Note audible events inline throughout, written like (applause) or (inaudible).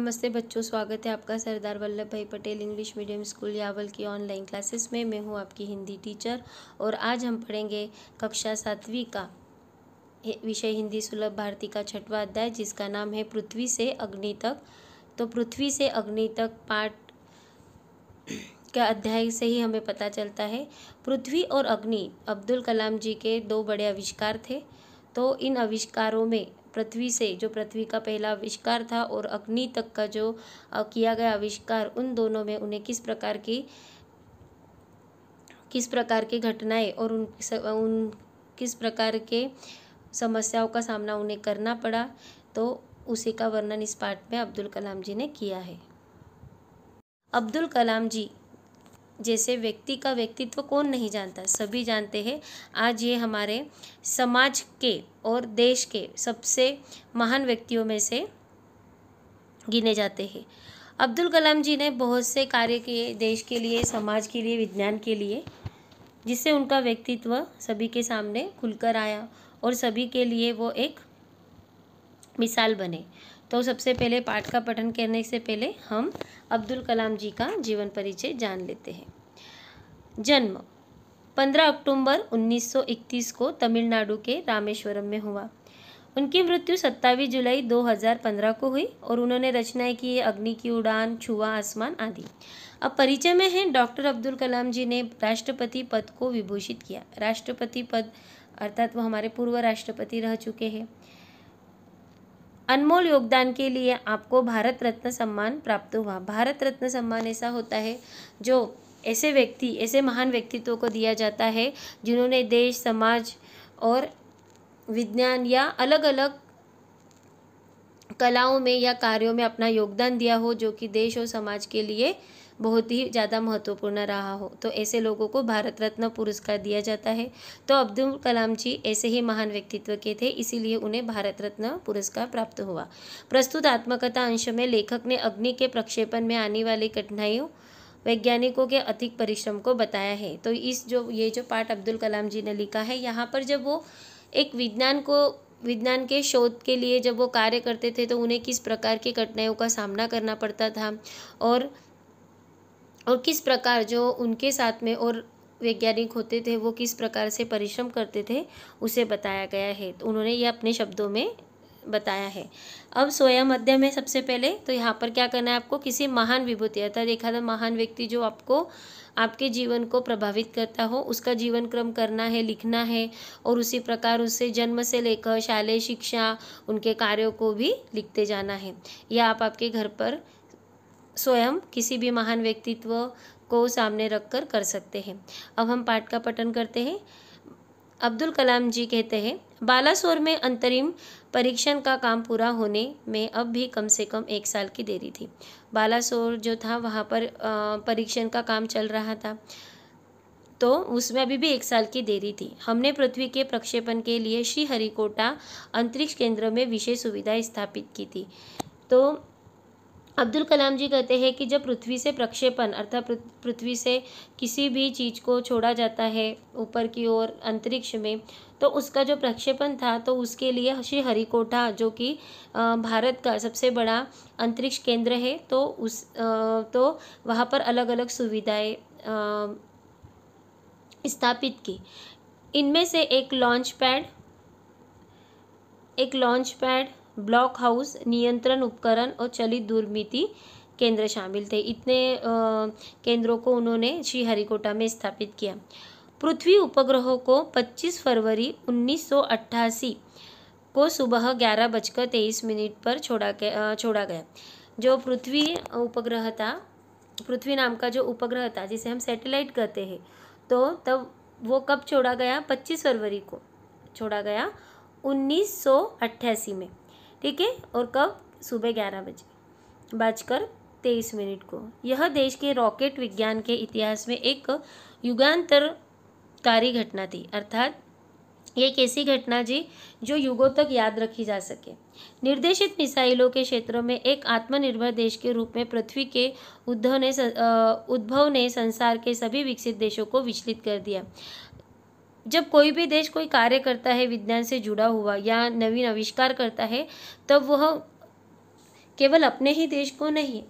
नमस्ते बच्चों स्वागत है आपका Sardar Vallabh Bhai Patel English medium school Yawal की ऑनलाइन क्लासेस में मैं हूँ आपकी हिंदी टीचर और आज हम पढ़ेंगे कक्षा सातवीं का विषय हिंदी सुलभ भारती का छठवा अध्याय जिसका नाम है पृथ्वी से अग्नि तक तो पृथ्वी से अग्नि तक पाठ (clears throat) के अध्याय से ही हमें पता चलता है पृथ्वी और अग्नि अब्दुल कलाम जी के दो बड़े आविष्कार थे तो इन आविष्कारों में पृथ्वी से जो पृथ्वी का पहला आविष्कार था और अग्नि तक का जो किया गया आविष्कार उन दोनों में उन्हें किस प्रकार की किस प्रकार की घटनाएं और उन, स, उन किस प्रकार के समस्याओं का सामना उन्हें करना पड़ा तो उसी का वर्णन इस पाठ में अब्दुल कलाम जी ने किया है अब्दुल कलाम जी जैसे व्यक्ति का व्यक्तित्व कौन नहीं जानता सभी जानते हैं आज ये हमारे समाज के और देश के सबसे महान व्यक्तियों में से गिने जाते हैं अब्दुल कलाम जी ने बहुत से कार्य किए देश के लिए समाज के लिए विज्ञान के लिए जिससे उनका व्यक्तित्व सभी के सामने खुलकर आया और सभी के लिए वो एक मिसाल बने तो सबसे पहले पाठ का पठन करने से पहले हम अब्दुल कलाम जी का जीवन परिचय जान लेते हैं जन्म 15 अक्टूबर 1931 को तमिलनाडु के रामेश्वरम में हुआ उनकी मृत्यु 27 जुलाई 2015 को हुई और उन्होंने रचनाएं की अग्नि की उड़ान छुआ आसमान आदि अब परिचय में है डॉक्टर अब्दुल कलाम जी ने राष्ट्रपति पद को विभूषित किया राष्ट्रपति पद अर्थात वो हमारे पूर्व राष्ट्रपति रह चुके हैं अनमोल योगदान के लिए आपको भारत रत्न सम्मान प्राप्त हुआ भारत रत्न सम्मान ऐसा होता है जो ऐसे व्यक्ति ऐसे महान व्यक्तित्व को दिया जाता है जिन्होंने देश समाज और विज्ञान या अलग अलग कलाओं में या कार्यों में अपना योगदान दिया हो जो कि देश और समाज के लिए बहुत ही ज़्यादा महत्वपूर्ण रहा हो तो ऐसे लोगों को भारत रत्न पुरस्कार दिया जाता है तो अब्दुल कलाम जी ऐसे ही महान व्यक्तित्व के थे इसीलिए उन्हें भारत रत्न पुरस्कार प्राप्त हुआ प्रस्तुत आत्मकथा अंश में लेखक ने अग्नि के प्रक्षेपण में आने वाली कठिनाइयों वैज्ञानिकों के अधिक परिश्रम को बताया है तो इस जो ये जो पाठ अब्दुल कलाम जी ने लिखा है यहाँ पर जब वो एक विज्ञान को विज्ञान के शोध के लिए जब वो कार्य करते थे तो उन्हें किस प्रकार की कठिनाइयों का सामना करना पड़ता था और और किस प्रकार जो उनके साथ में और वैज्ञानिक होते थे वो किस प्रकार से परिश्रम करते थे उसे बताया गया है तो उन्होंने ये अपने शब्दों में बताया है अब सोया मध्य में सबसे पहले तो यहाँ पर क्या करना है आपको किसी महान विभूति अर्थात एखादा महान व्यक्ति जो आपको आपके जीवन को प्रभावित करता हो उसका जीवन क्रम करना है लिखना है और उसी प्रकार उससे जन्म से लेकर शालेय शिक्षा उनके कार्यों को भी लिखते जाना है या आप आपके घर पर स्वयं किसी भी महान व्यक्तित्व को सामने रखकर कर सकते हैं अब हम पाठ का पठन करते हैं अब्दुल कलाम जी कहते हैं बालासोर में अंतरिम परीक्षण का काम पूरा होने में अब भी कम से कम एक साल की देरी थी बालासोर जो था वहाँ पर परीक्षण का काम चल रहा था तो उसमें अभी भी एक साल की देरी थी हमने पृथ्वी के प्रक्षेपण के लिए श्रीहरिकोटा अंतरिक्ष केंद्र में विशेष सुविधा स्थापित की थी तो अब्दुल कलाम जी कहते हैं कि जब पृथ्वी से प्रक्षेपण अर्थात पृथ्वी से किसी भी चीज़ को छोड़ा जाता है ऊपर की ओर अंतरिक्ष में तो उसका जो प्रक्षेपण था तो उसके लिए श्री हरिकोटा जो कि भारत का सबसे बड़ा अंतरिक्ष केंद्र है तो उस तो वहाँ पर अलग अलग सुविधाएं स्थापित की इनमें से एक लॉन्च पैड एक लॉन्च पैड ब्लॉक हाउस नियंत्रण उपकरण और चलित दुर्मिति केंद्र शामिल थे इतने केंद्रों को उन्होंने श्रीहरिकोटा में स्थापित किया पृथ्वी उपग्रहों को 25 फरवरी 1988 को सुबह ग्यारह बजकर तेईस मिनट पर छोड़ा गया छोड़ा गया जो पृथ्वी उपग्रह था पृथ्वी नाम का जो उपग्रह था जिसे हम सैटेलाइट कहते हैं तो तब वो कब छोड़ा गया 25 फरवरी को छोड़ा गया 1988 में ठीक है और कब सुबह ग्यारह बजे बजकर तेईस मिनट को यह देश के रॉकेट विज्ञान के इतिहास में एक युगांतरकारी घटना थी अर्थात ये एक ऐसी घटना जी जो युगों तक याद रखी जा सके निर्देशित मिसाइलों के क्षेत्रों में एक आत्मनिर्भर देश के रूप में पृथ्वी के उद्धव ने उद्भव ने संसार के सभी विकसित देशों को विचलित कर दिया जब कोई भी देश कोई कार्य करता है विज्ञान से जुड़ा हुआ या नवीन आविष्कार करता है तब वह केवल अपने ही देश को नहीं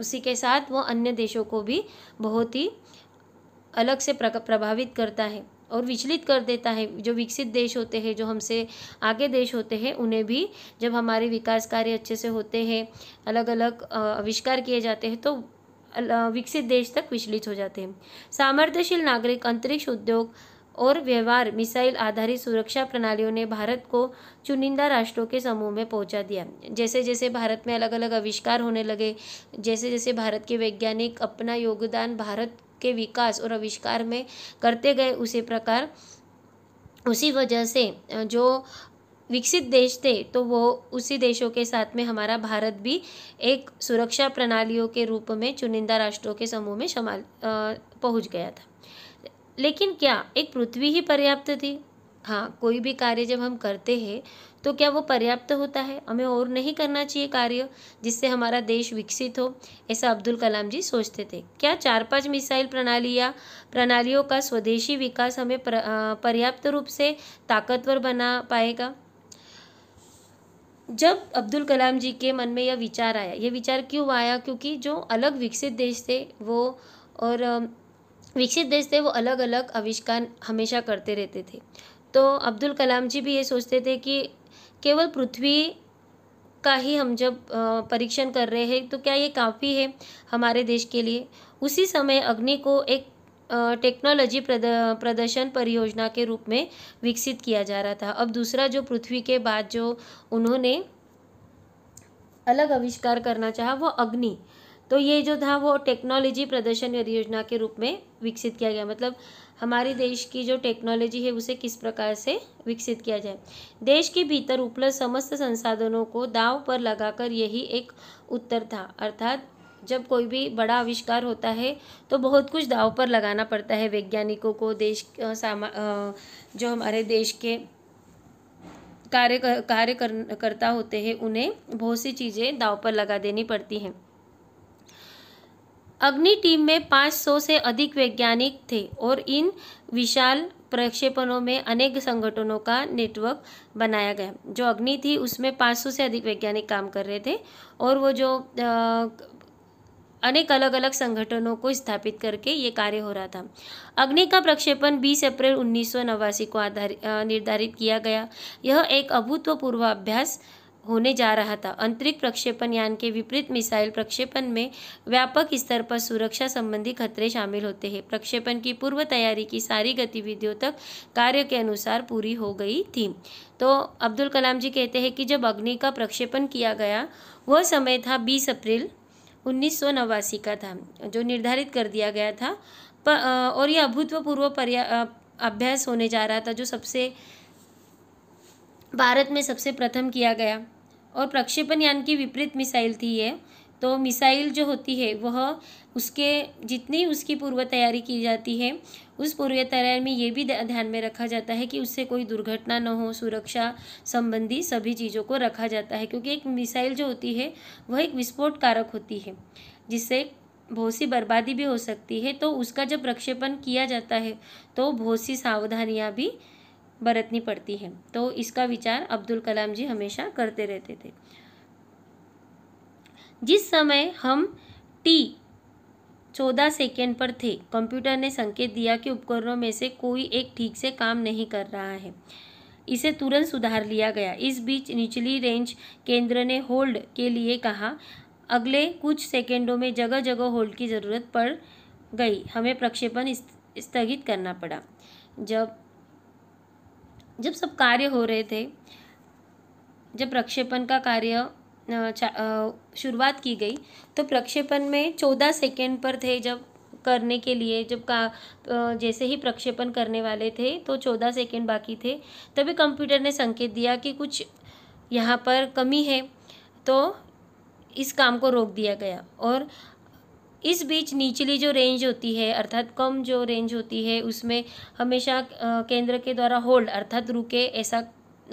उसी के साथ वह अन्य देशों को भी बहुत ही अलग से प्रभावित करता है और विचलित कर देता है जो विकसित देश होते हैं जो हमसे आगे देश होते हैं उन्हें भी जब हमारे विकास कार्य अच्छे से होते हैं अलग अलग आविष्कार किए जाते हैं तो विकसित देश तक विचलित हो जाते हैं सामर्थ्यशील नागरिक अंतरिक्ष उद्योग और व्यवहार मिसाइल आधारित सुरक्षा प्रणालियों ने भारत को चुनिंदा राष्ट्रों के समूह में पहुंचा दिया जैसे जैसे भारत में अलग अलग आविष्कार होने लगे जैसे जैसे भारत के वैज्ञानिक अपना योगदान भारत के विकास और आविष्कार में करते गए उसी प्रकार उसी वजह से जो विकसित देश थे तो वो उसी देशों के साथ में हमारा भारत भी एक सुरक्षा प्रणालियों के रूप में चुनिंदा राष्ट्रों के समूह में शमाल पहुँच गया था लेकिन क्या एक पृथ्वी ही पर्याप्त थी हाँ कोई भी कार्य जब हम करते हैं तो क्या वो पर्याप्त होता है हमें और नहीं करना चाहिए कार्य जिससे हमारा देश विकसित हो ऐसा अब्दुल कलाम जी सोचते थे क्या चार पांच मिसाइल प्रणाली या प्रणालियों का स्वदेशी विकास हमें पर्याप्त रूप से ताकतवर बना पाएगा जब अब्दुल कलाम जी के मन में यह विचार आया ये विचार क्यों आया क्योंकि जो अलग विकसित देश थे वो और विकसित देश थे वो अलग अलग आविष्कार हमेशा करते रहते थे तो अब्दुल कलाम जी भी ये सोचते थे कि केवल पृथ्वी का ही हम जब परीक्षण कर रहे हैं तो क्या ये काफ़ी है हमारे देश के लिए उसी समय अग्नि को एक टेक्नोलॉजी प्रद, प्रदर्शन परियोजना के रूप में विकसित किया जा रहा था अब दूसरा जो पृथ्वी के बाद जो उन्होंने अलग आविष्कार करना चाहा वो अग्नि तो ये जो था वो टेक्नोलॉजी प्रदर्शन परियोजना के रूप में विकसित किया गया मतलब हमारे देश की जो टेक्नोलॉजी है उसे किस प्रकार से विकसित किया जाए देश के भीतर उपलब्ध समस्त संसाधनों को दाव पर लगाकर यही एक उत्तर था अर्थात जब कोई भी बड़ा आविष्कार होता है तो बहुत कुछ दाव पर लगाना पड़ता है वैज्ञानिकों को देश जो हमारे देश के कार्य कार्य कर, करता होते हैं उन्हें बहुत सी चीज़ें दाव पर लगा देनी पड़ती हैं अग्नि टीम में 500 से अधिक वैज्ञानिक थे और इन विशाल प्रक्षेपणों में अनेक संगठनों का नेटवर्क बनाया गया जो अग्नि थी उसमें 500 से अधिक वैज्ञानिक काम कर रहे थे और वो जो अनेक अलग अलग संगठनों को स्थापित करके ये कार्य हो रहा था अग्नि का प्रक्षेपण 20 अप्रैल उन्नीस को आधार निर्धारित किया गया यह एक अभूतपूर्व अभ्यास होने जा रहा था अंतरिक्ष प्रक्षेपण यान के विपरीत मिसाइल प्रक्षेपण में व्यापक स्तर पर सुरक्षा संबंधी खतरे शामिल होते हैं प्रक्षेपण की पूर्व तैयारी की सारी गतिविधियों तक कार्य के अनुसार पूरी हो गई थी तो अब्दुल कलाम जी कहते हैं कि जब अग्नि का प्रक्षेपण किया गया वह समय था बीस अप्रैल उन्नीस का था जो निर्धारित कर दिया गया था और यह अभूतपूर्व अभ्यास होने जा रहा था जो सबसे भारत में सबसे प्रथम किया गया और प्रक्षेपण यान की विपरीत मिसाइल थी ये तो मिसाइल जो होती है वह उसके जितनी उसकी पूर्व तैयारी की जाती है उस पूर्व तैयारी में ये भी ध्यान में रखा जाता है कि उससे कोई दुर्घटना न हो सुरक्षा संबंधी सभी चीज़ों को रखा जाता है क्योंकि एक मिसाइल जो होती है वह एक विस्फोट कारक होती है जिससे बहुत सी बर्बादी भी हो सकती है तो उसका जब प्रक्षेपण किया जाता है तो बहुत सी सावधानियाँ भी बरतनी पड़ती है तो इसका विचार अब्दुल कलाम जी हमेशा करते रहते थे जिस समय हम टी चौदह सेकेंड पर थे कंप्यूटर ने संकेत दिया कि उपकरणों में से कोई एक ठीक से काम नहीं कर रहा है इसे तुरंत सुधार लिया गया इस बीच निचली रेंज केंद्र ने होल्ड के लिए कहा अगले कुछ सेकेंडों में जगह जगह होल्ड की ज़रूरत पड़ गई हमें प्रक्षेपण स्थगित करना पड़ा जब जब सब कार्य हो रहे थे जब प्रक्षेपण का कार्य शुरुआत की गई तो प्रक्षेपण में चौदह सेकेंड पर थे जब करने के लिए जब का जैसे ही प्रक्षेपण करने वाले थे तो चौदह सेकेंड बाकी थे तभी कंप्यूटर ने संकेत दिया कि कुछ यहाँ पर कमी है तो इस काम को रोक दिया गया और इस बीच निचली जो रेंज होती है अर्थात कम जो रेंज होती है उसमें हमेशा केंद्र के द्वारा होल्ड अर्थात रुके ऐसा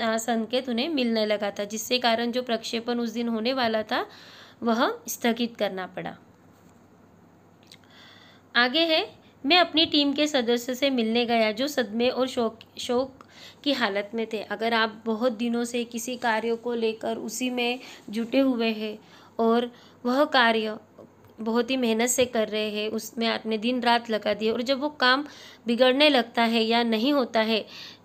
संकेत उन्हें मिलने लगा था जिससे कारण जो प्रक्षेपण उस दिन होने वाला था वह स्थगित करना पड़ा आगे है मैं अपनी टीम के सदस्य से मिलने गया जो सदमे और शोक शोक की हालत में थे अगर आप बहुत दिनों से किसी कार्य को लेकर उसी में जुटे हुए हैं और वह कार्य बहुत ही मेहनत से कर रहे हैं उसमें आपने दिन रात लगा दिए और जब वो काम बिगड़ने लगता है या नहीं होता है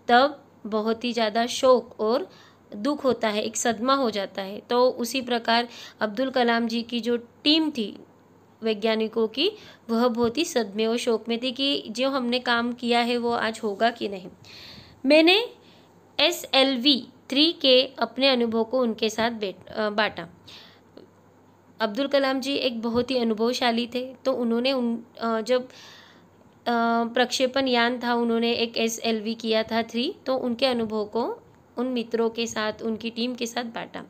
तब बहुत ही ज़्यादा शोक और दुख होता है एक सदमा हो जाता है तो उसी प्रकार अब्दुल कलाम जी की जो टीम थी वैज्ञानिकों की वह बहुत ही सदमे और शोक में थी कि जो हमने काम किया है वो आज होगा कि नहीं मैंने एस एल वी थ्री के अपने अनुभव को उनके साथ बांटा अब्दुल कलाम जी एक बहुत ही अनुभवशाली थे तो उन्होंने उन जब प्रक्षेपण यान था उन्होंने एक एस एल वी किया था थ्री तो उनके अनुभव को उन मित्रों के साथ उनकी टीम के साथ बांटा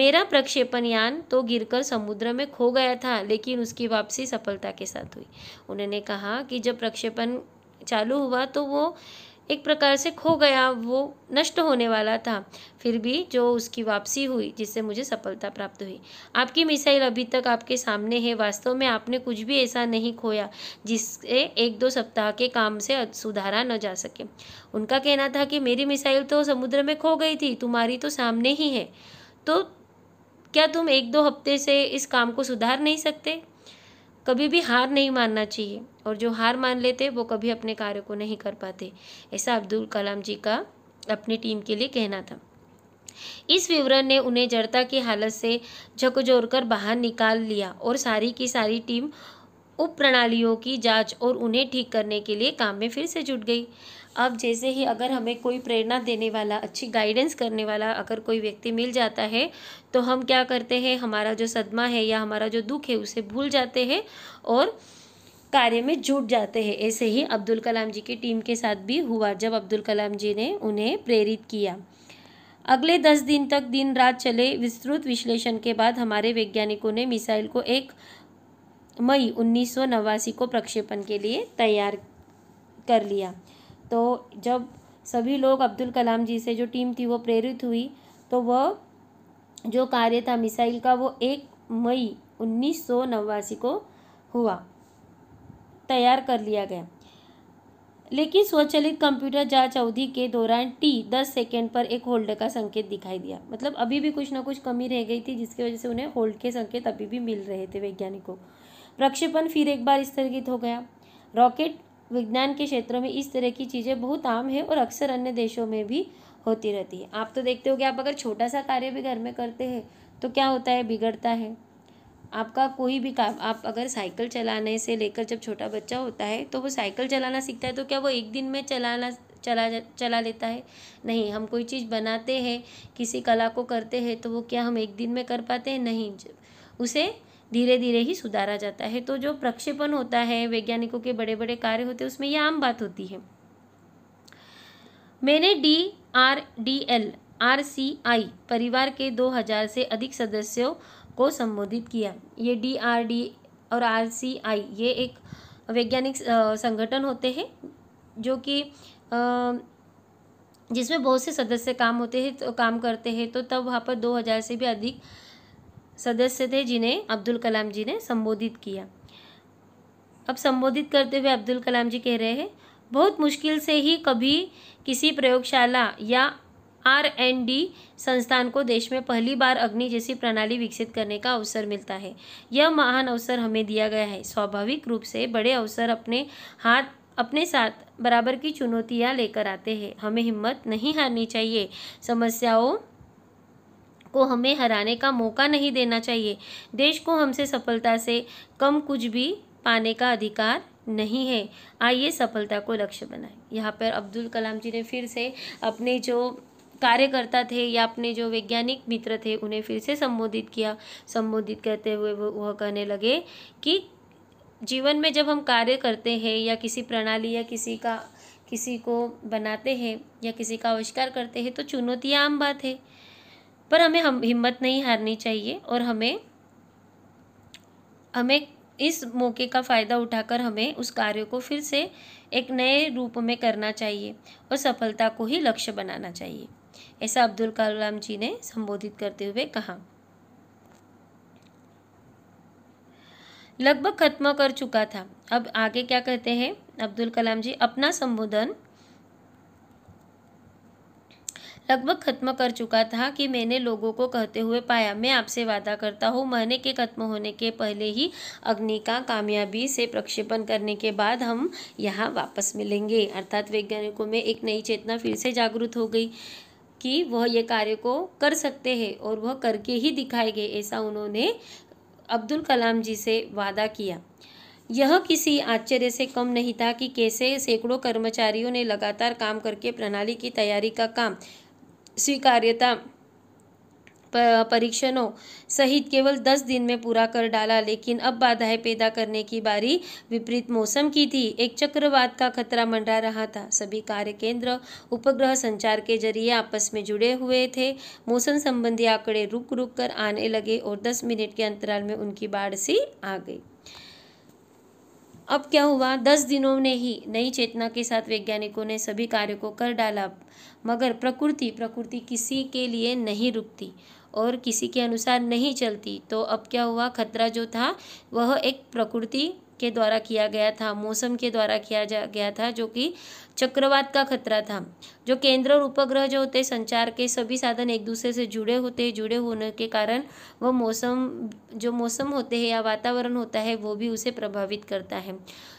मेरा प्रक्षेपण यान तो गिरकर समुद्र में खो गया था लेकिन उसकी वापसी सफलता के साथ हुई उन्होंने कहा कि जब प्रक्षेपण चालू हुआ तो वो एक प्रकार से खो गया वो नष्ट होने वाला था फिर भी जो उसकी वापसी हुई जिससे मुझे सफलता प्राप्त हुई आपकी मिसाइल अभी तक आपके सामने है वास्तव में आपने कुछ भी ऐसा नहीं खोया जिससे एक दो सप्ताह के काम से सुधारा न जा सके उनका कहना था कि मेरी मिसाइल तो समुद्र में खो गई थी तुम्हारी तो सामने ही है तो क्या तुम एक दो हफ्ते से इस काम को सुधार नहीं सकते कभी भी हार नहीं मानना चाहिए और जो हार मान लेते वो कभी अपने कार्य को नहीं कर पाते ऐसा अब्दुल कलाम जी का अपनी टीम के लिए कहना था इस विवरण ने उन्हें जड़ता की हालत से झकझोर कर बाहर निकाल लिया और सारी की सारी टीम उप प्रणालियों की जांच और उन्हें ठीक करने के लिए काम में फिर से जुट गई अब जैसे ही अगर हमें कोई प्रेरणा देने वाला अच्छी गाइडेंस करने वाला अगर कोई व्यक्ति मिल जाता है तो हम क्या करते हैं हमारा जो सदमा है या हमारा जो दुख है उसे भूल जाते हैं और कार्य में जुट जाते हैं ऐसे ही अब्दुल कलाम जी की टीम के साथ भी हुआ जब अब्दुल कलाम जी ने उन्हें प्रेरित किया अगले दस दिन तक दिन रात चले विस्तृत विश्लेषण के बाद हमारे वैज्ञानिकों ने मिसाइल को एक मई उन्नीस को प्रक्षेपण के लिए तैयार कर लिया तो जब सभी लोग अब्दुल कलाम जी से जो टीम थी वो प्रेरित हुई तो वह जो कार्य था मिसाइल का वो एक मई उन्नीस को हुआ तैयार कर लिया गया लेकिन स्वचलित कंप्यूटर जांच अवधि के दौरान टी दस सेकेंड पर एक होल्ड का संकेत दिखाई दिया मतलब अभी भी कुछ ना कुछ कमी रह गई थी जिसकी वजह से उन्हें होल्ड के संकेत अभी भी मिल रहे थे वैज्ञानिकों प्रक्षेपण फिर एक बार स्थगित हो गया रॉकेट विज्ञान के क्षेत्रों में इस तरह की चीज़ें बहुत आम है और अक्सर अन्य देशों में भी होती रहती है आप तो देखते हो कि आप अगर छोटा सा कार्य भी घर में करते हैं तो क्या होता है बिगड़ता है आपका कोई भी काम आप अगर साइकिल चलाने से लेकर जब छोटा बच्चा होता है तो वो साइकिल चलाना सीखता है तो क्या वो एक दिन में चलाना चला चला लेता है नहीं हम कोई चीज़ बनाते हैं किसी कला को करते हैं तो वो क्या हम एक दिन में कर पाते हैं नहीं उसे धीरे धीरे ही सुधारा जाता है तो जो प्रक्षेपण होता है वैज्ञानिकों के बड़े बड़े कार्य होते हैं उसमें यह आम बात होती है मैंने D R D L R C I परिवार के दो हजार से अधिक सदस्यों को संबोधित किया ये डी आर डी और आर सी आई ये एक वैज्ञानिक संगठन होते हैं जो कि जिसमें बहुत से सदस्य काम होते हैं तो काम करते हैं तो तब वहाँ पर दो हजार से भी अधिक सदस्य थे जिन्हें अब्दुल कलाम जी ने संबोधित किया अब संबोधित करते हुए अब्दुल कलाम जी कह रहे हैं बहुत मुश्किल से ही कभी किसी प्रयोगशाला या आर एंड डी संस्थान को देश में पहली बार अग्नि जैसी प्रणाली विकसित करने का अवसर मिलता है यह महान अवसर हमें दिया गया है स्वाभाविक रूप से बड़े अवसर अपने हाथ अपने साथ बराबर की चुनौतियाँ लेकर आते हैं हमें हिम्मत नहीं हारनी चाहिए समस्याओं को हमें हराने का मौका नहीं देना चाहिए देश को हमसे सफलता से कम कुछ भी पाने का अधिकार नहीं है आइए सफलता को लक्ष्य बनाएं यहाँ पर अब्दुल कलाम जी ने फिर से अपने जो कार्यकर्ता थे या अपने जो वैज्ञानिक मित्र थे उन्हें फिर से संबोधित किया संबोधित करते हुए वो वह कहने लगे कि जीवन में जब हम कार्य करते हैं या किसी प्रणाली या किसी का किसी को बनाते हैं या किसी का आविष्कार करते हैं तो चुनौतियाँ आम बात है पर हमें हम हिम्मत नहीं हारनी चाहिए और हमें हमें इस मौके का फ़ायदा उठाकर हमें उस कार्य को फिर से एक नए रूप में करना चाहिए और सफलता को ही लक्ष्य बनाना चाहिए ऐसा अब्दुल कलाम जी ने संबोधित करते हुए कहा लगभग खत्म कर चुका था अब आगे क्या कहते हैं अब्दुल कलाम जी अपना संबोधन लगभग ख़त्म कर चुका था कि मैंने लोगों को कहते हुए पाया मैं आपसे वादा करता हूँ महीने के ख़त्म होने के पहले ही अग्नि का कामयाबी से प्रक्षेपण करने के बाद हम यहाँ वापस मिलेंगे अर्थात वैज्ञानिकों में एक नई चेतना फिर से जागरूक हो गई कि वह ये कार्य को कर सकते हैं और वह करके ही दिखाएंगे ऐसा उन्होंने अब्दुल कलाम जी से वादा किया यह किसी आश्चर्य से कम नहीं था कि कैसे सैकड़ों कर्मचारियों ने लगातार काम करके प्रणाली की तैयारी का काम स्वीकार्यता परीक्षणों सहित केवल दस दिन में पूरा कर डाला लेकिन अब बाधाएं पैदा करने की बारी विपरीत मौसम की थी एक चक्रवात का खतरा मंडरा रहा था सभी कार्य केंद्र उपग्रह संचार के जरिए आपस में जुड़े हुए थे मौसम संबंधी आंकड़े रुक रुक कर आने लगे और दस मिनट के अंतराल में उनकी बाढ़ सी आ गई अब क्या हुआ दस दिनों ने ही नई चेतना के साथ वैज्ञानिकों ने सभी कार्यों को कर डाला मगर प्रकृति प्रकृति किसी के लिए नहीं रुकती और किसी के अनुसार नहीं चलती तो अब क्या हुआ खतरा जो था वह एक प्रकृति के द्वारा किया गया था मौसम के द्वारा किया जा गया था जो कि चक्रवात का खतरा था जो केंद्र और उपग्रह जो होते संचार के सभी साधन एक दूसरे से जुड़े होते हैं जुड़े होने के कारण वो मौसम जो मौसम होते हैं या वातावरण होता है वो भी उसे प्रभावित करता है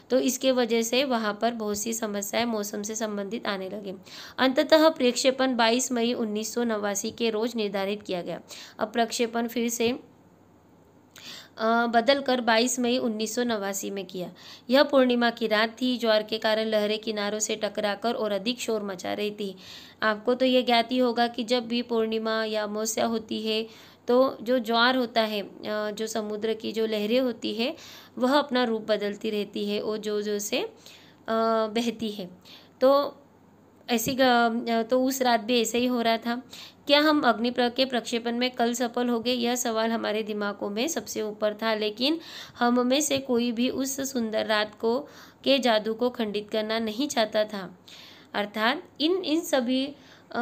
तो इसके वजह से वहाँ पर बहुत सी समस्याएं मौसम से संबंधित आने लगे अंततः प्रक्षेपण 22 मई उन्नीस के रोज़ निर्धारित किया गया अब प्रक्षेपण फिर से बदल कर बाईस मई उन्नीस में किया यह पूर्णिमा की रात थी ज्वार के कारण लहरें किनारों से टकरा कर और अधिक शोर मचा रही थी आपको तो यह ज्ञात ही होगा कि जब भी पूर्णिमा या अमावस्या होती है तो जो ज्वार होता है जो समुद्र की जो लहरें होती है वह अपना रूप बदलती रहती है और जो जो से बहती है तो ऐसी तो उस रात भी ऐसे ही हो रहा था क्या हम अग्नि के प्रक्षेपण में कल सफल हो गए यह सवाल हमारे दिमागों में सबसे ऊपर था लेकिन हम में से कोई भी उस सुंदर रात को के जादू को खंडित करना नहीं चाहता था अर्थात इन इन सभी आ,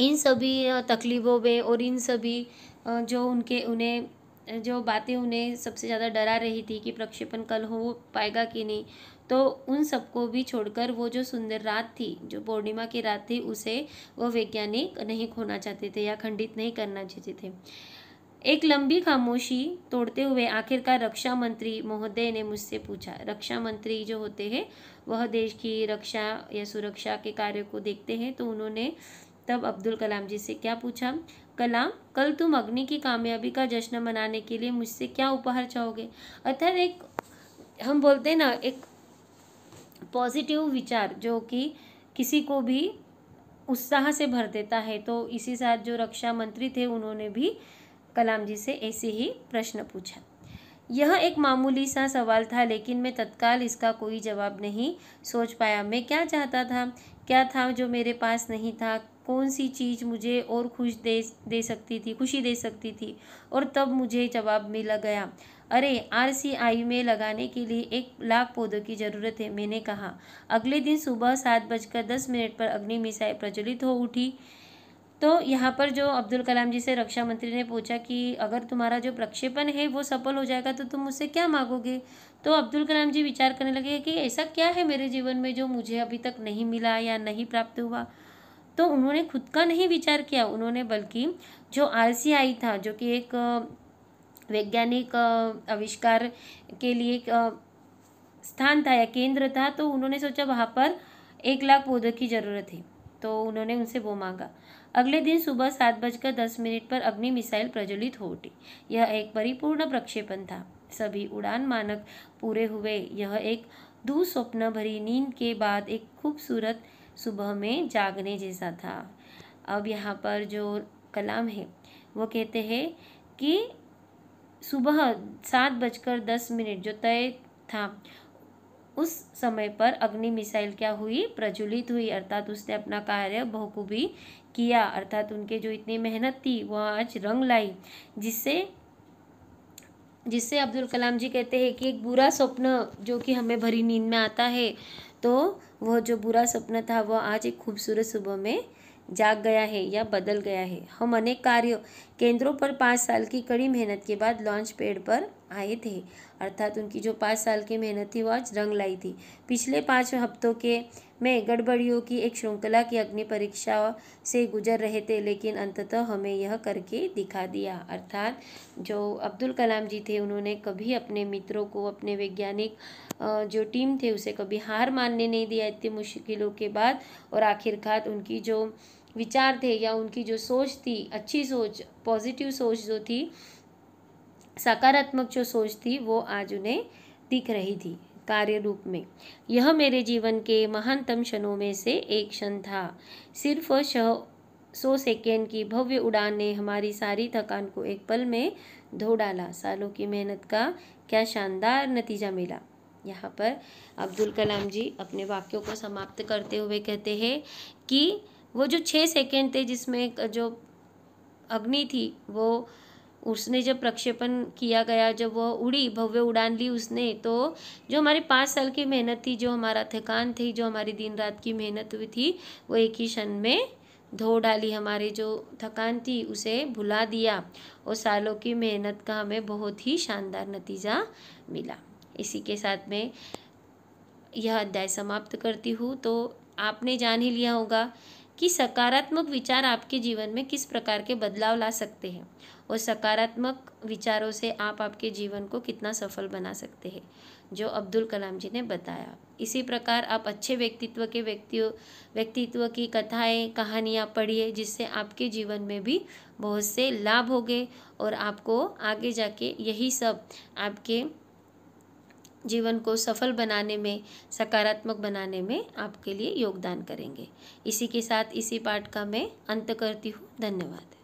इन सभी तकलीफ़ों में और इन सभी जो उनके उन्हें जो बातें उन्हें सबसे ज़्यादा डरा रही थी कि प्रक्षेपण कल हो पाएगा कि नहीं तो उन सबको भी छोड़कर वो जो सुंदर रात थी जो पूर्णिमा की रात थी उसे वो वैज्ञानिक नहीं खोना चाहते थे या खंडित नहीं करना चाहते थे एक लंबी खामोशी तोड़ते हुए आखिरकार रक्षा मंत्री महोदय ने मुझसे पूछा रक्षा मंत्री जो होते हैं वह देश की रक्षा या सुरक्षा के कार्य को देखते हैं तो उन्होंने तब अब्दुल कलाम जी से क्या पूछा कलाम कल तुम अग्नि की कामयाबी का जश्न मनाने के लिए मुझसे क्या उपहार चाहोगे अर्थात एक हम बोलते हैं ना एक पॉजिटिव विचार जो कि किसी को भी उत्साह से भर देता है तो इसी साथ जो रक्षा मंत्री थे उन्होंने भी कलाम जी से ऐसे ही प्रश्न पूछा यह एक मामूली सा सवाल था लेकिन मैं तत्काल इसका कोई जवाब नहीं सोच पाया मैं क्या चाहता था क्या था जो मेरे पास नहीं था कौन सी चीज़ मुझे और खुश दे दे सकती थी खुशी दे सकती थी और तब मुझे जवाब मिल गया अरे आरसीआई में लगाने के लिए एक लाख पौधों की ज़रूरत है मैंने कहा अगले दिन सुबह सात बजकर दस मिनट पर अग्नि मिसाइल प्रज्वलित हो उठी तो यहाँ पर जो अब्दुल कलाम जी से रक्षा मंत्री ने पूछा कि अगर तुम्हारा जो प्रक्षेपण है वो सफल हो जाएगा तो तुम मुझसे क्या मांगोगे तो अब्दुल कलाम जी विचार करने लगे कि ऐसा क्या है मेरे जीवन में जो मुझे अभी तक नहीं मिला या नहीं प्राप्त हुआ तो उन्होंने खुद का नहीं विचार किया उन्होंने बल्कि जो आर था जो कि एक वैज्ञानिक आविष्कार के लिए स्थान था या केंद्र था तो उन्होंने सोचा वहाँ पर एक लाख पौधों की ज़रूरत है तो उन्होंने उनसे वो मांगा अगले दिन सुबह सात बजकर दस मिनट पर अग्नि मिसाइल प्रज्वलित हो उठी यह एक परिपूर्ण प्रक्षेपण था सभी उड़ान मानक पूरे हुए यह एक दूस्वप्न भरी नींद के बाद एक खूबसूरत सुबह में जागने जैसा था अब यहाँ पर जो कलाम है वो कहते हैं कि सुबह सात बजकर दस मिनट जो तय था उस समय पर अग्नि मिसाइल क्या हुई प्रज्वलित हुई अर्थात उसने अपना कार्य बहुखूबी किया अर्थात उनके जो इतनी मेहनत थी वह आज रंग लाई जिससे जिससे अब्दुल कलाम जी कहते हैं कि एक बुरा स्वप्न जो कि हमें भरी नींद में आता है तो वह जो बुरा सपना था वह आज एक खूबसूरत सुबह में जाग गया है या बदल गया है हम अनेक कार्य केंद्रों पर पाँच साल की कड़ी मेहनत के बाद लॉन्च पेड पर आए थे अर्थात उनकी जो पाँच साल की मेहनत थी वो आज रंग लाई थी पिछले पाँच हफ्तों के में गड़बड़ियों की एक श्रृंखला की अग्नि परीक्षा से गुजर रहे थे लेकिन अंततः हमें यह करके दिखा दिया अर्थात जो अब्दुल कलाम जी थे उन्होंने कभी अपने मित्रों को अपने वैज्ञानिक जो टीम थे उसे कभी हार मानने नहीं दिया इतनी मुश्किलों के बाद और आखिरकार उनकी जो विचार थे या उनकी जो सोच थी अच्छी सोच पॉजिटिव सोच जो थी सकारात्मक जो सोच थी वो आज उन्हें दिख रही थी कार्य रूप में यह मेरे जीवन के महानतम क्षणों में से एक क्षण था सिर्फ सौ सेकेंड की भव्य उड़ान ने हमारी सारी थकान को एक पल में धो डाला सालों की मेहनत का क्या शानदार नतीजा मिला यहाँ पर अब्दुल कलाम जी अपने वाक्यों को समाप्त करते हुए कहते हैं कि वो जो छः सेकेंड थे जिसमें जो अग्नि थी वो उसने जब प्रक्षेपण किया गया जब वो उड़ी भव्य उड़ान ली उसने तो जो हमारी पाँच साल की मेहनत थी जो हमारा थकान थी जो हमारी दिन रात की मेहनत हुई थी वो एक ही क्षण में धो डाली हमारी जो थकान थी उसे भुला दिया और सालों की मेहनत का हमें बहुत ही शानदार नतीजा मिला इसी के साथ में यह अध्याय समाप्त करती हूँ तो आपने जान ही लिया होगा कि सकारात्मक विचार आपके जीवन में किस प्रकार के बदलाव ला सकते हैं और सकारात्मक विचारों से आप आपके जीवन को कितना सफल बना सकते हैं जो अब्दुल कलाम जी ने बताया इसी प्रकार आप अच्छे व्यक्तित्व के व्यक्तियों व्यक्तित्व की कथाएं कहानियाँ पढ़िए जिससे आपके जीवन में भी बहुत से लाभ हो गए और आपको आगे जाके यही सब आपके जीवन को सफल बनाने में सकारात्मक बनाने में आपके लिए योगदान करेंगे इसी के साथ इसी पाठ का मैं अंत करती हूँ धन्यवाद